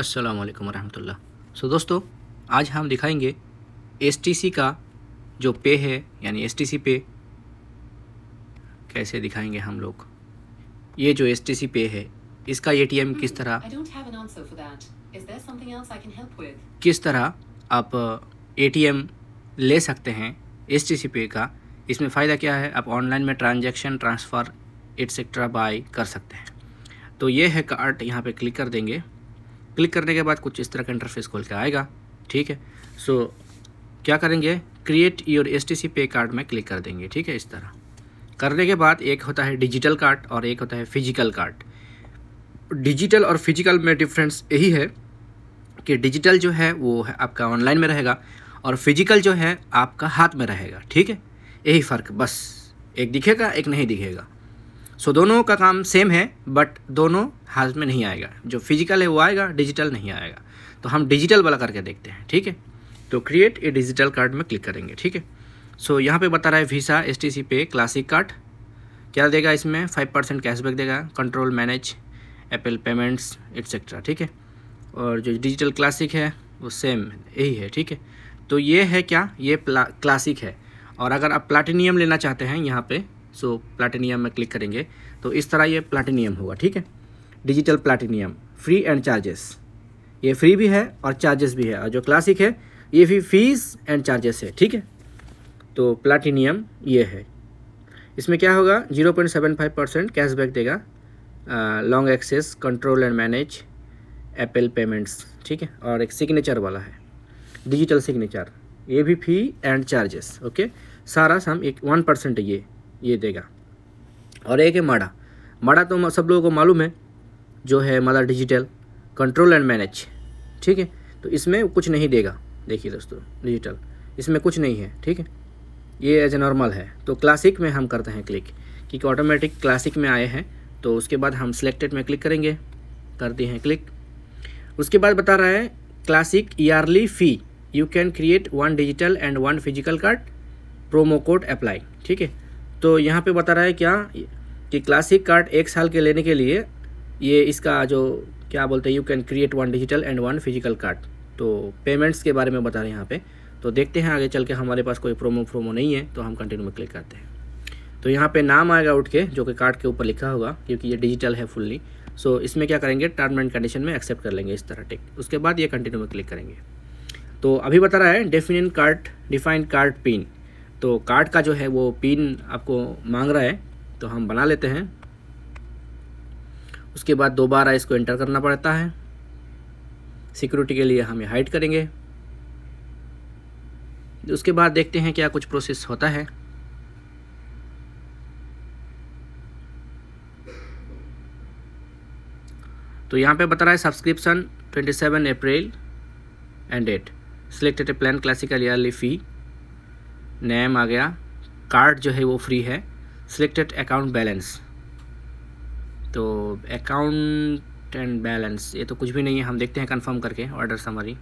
अस्सलाम वालेकुम रहमतुल्लाह सो दोस्तों आज हम दिखाएंगे एसटीसी का जो पे है यानी एसटीसी पे कैसे दिखाएंगे हम लोग ये जो एसटीसी पे है इसका एटीएम किस hmm, तरह किस तरह आप एटीएम uh, ले सकते हैं एसटीसी पे का इसमें फ़ायदा क्या है आप ऑनलाइन में ट्रांजैक्शन ट्रांसफ़र एट्सेट्रा बाय कर सकते हैं तो ये है कार्ड यहाँ पे क्लिक कर देंगे क्लिक करने के बाद कुछ इस तरह का इंटरफेस खोल के आएगा ठीक है सो so, क्या करेंगे create your S T C पे कार्ड में क्लिक कर देंगे ठीक है इस तरह करने के बाद एक होता है डिजिटल कार्ड और एक होता है फिजिकल कार्ड डिजिटल और फिजिकल में डिफरेंस यही है कि डिजिटल जो है वो है आपका ऑनलाइन में रहेगा और फिजिकल जो है आपका हाथ में रहेगा ठीक है यही फ़र्क बस एक दिखेगा एक नहीं दिखेगा सो so, दोनों का काम सेम है बट दोनों हाथ में नहीं आएगा जो फिजिकल है वो आएगा डिजिटल नहीं आएगा तो हम डिजिटल वाला करके देखते हैं ठीक है तो क्रिएट ए डिजिटल कार्ड में क्लिक करेंगे ठीक है सो यहाँ पे बता रहा है वीसा एस टी सी पे क्लासिक कार्ड क्या देगा इसमें फाइव परसेंट कैशबैक देगा control manage Apple payments etcetera ठीक है और जो डिजिटल क्लासिक है वो सेम यही है ठीक है तो ये है क्या ये क्लासिक है और अगर आप प्लाटिनियम लेना चाहते हैं यहाँ पर सो प्लाटिनियम में क्लिक करेंगे तो इस तरह ये प्लाटिनियम होगा ठीक है digital platinum free and charges ये फ्री भी है और चार्जेस भी है और जो क्लासिक है ये भी फीस एंड चार्जेस है ठीक है तो प्लाटिनियम ये है इसमें क्या होगा zero point seven five percent cashback देगा long access control and manage Apple payments ठीक है और एक सिग्नेचर वाला है डिजिटल सिग्नेचर ये भी फी एंड चार्जेस ओके सारा सम एक वन परसेंट ये ये देगा और एक है माड़ा माड़ा तो सब लोगों को मालूम है जो है mother digital control and manage ठीक है तो इसमें कुछ नहीं देगा देखिए दोस्तों डिजिटल इसमें कुछ नहीं है ठीक है ये एज ए नॉर्मल है तो क्लासिक में हम करते हैं क्लिक क्योंकि ऑटोमेटिक क्लासिक में आए हैं तो उसके बाद हम सिलेक्टेड में क्लिक करेंगे करते हैं क्लिक उसके बाद बता रहा है classic yearly fee you can create one digital and one physical card promo code apply ठीक है तो यहाँ पे बता रहा है क्या कि क्लासिक कार्ड एक साल के लेने के लिए ये इसका जो क्या बोलते हैं you can create one digital and one physical card तो पेमेंट्स के बारे में बता रहे हैं यहाँ पे तो देखते हैं आगे चल के हमारे पास कोई प्रोमो प्रोमो नहीं है तो हम कंटिन्यू में क्लिक करते हैं तो यहाँ पे नाम आएगा उठ के जो कि कार्ड के ऊपर लिखा होगा क्योंकि ये डिजिटल है फुल्ली सो इसमें क्या करेंगे टर्म एंड कंडीशन में एक्सेप्ट कर लेंगे इस तरह टिक उसके बाद ये कंटिन्यू में क्लिक करेंगे तो अभी बता रहा है definite card defined card pin तो कार्ड का जो है वो पिन आपको मांग रहा है तो हम बना लेते हैं उसके बाद दोबारा इसको एंटर करना पड़ता है सिक्योरिटी के लिए हम ये हाइड करेंगे उसके बाद देखते हैं क्या कुछ प्रोसेस होता है तो यहाँ पे बता रहा है subscription 27 April end date selected plan classical yearly fee name आ गया कार्ड जो है वो फ्री है सिलेक्टेड अकाउंट बैलेंस तो अकाउंट एंड बैलेंस ये तो कुछ भी नहीं है हम देखते हैं कंफर्म करके ऑर्डर समरी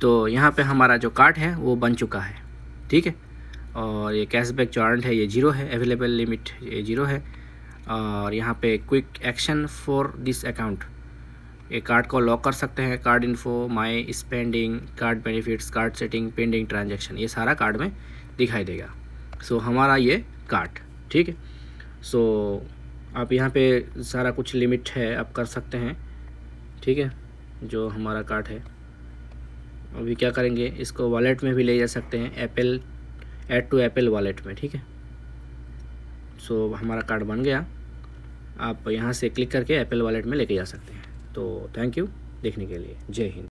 तो यहाँ पे हमारा जो कार्ड है वो बन चुका है ठीक है और ये कैशबैक जो अर्न है ये जीरो है अवेलेबल लिमिट ये जीरो है और यहाँ पे quick action for this account ये कार्ड को लॉक कर सकते हैं card info my spending card benefits card setting pending transaction ये सारा कार्ड में दिखाई देगा सो so, हमारा ये कार्ड ठीक है सो आप यहाँ पे सारा कुछ लिमिट है आप कर सकते हैं ठीक है जो हमारा कार्ड है अभी क्या करेंगे इसको वॉलेट में भी ले जा सकते हैं Apple add to Apple wallet में ठीक है सो so, हमारा कार्ड बन गया आप यहाँ से क्लिक करके एप्पल वॉलेट में लेके जा सकते हैं तो थैंक यू देखने के लिए जय हिंद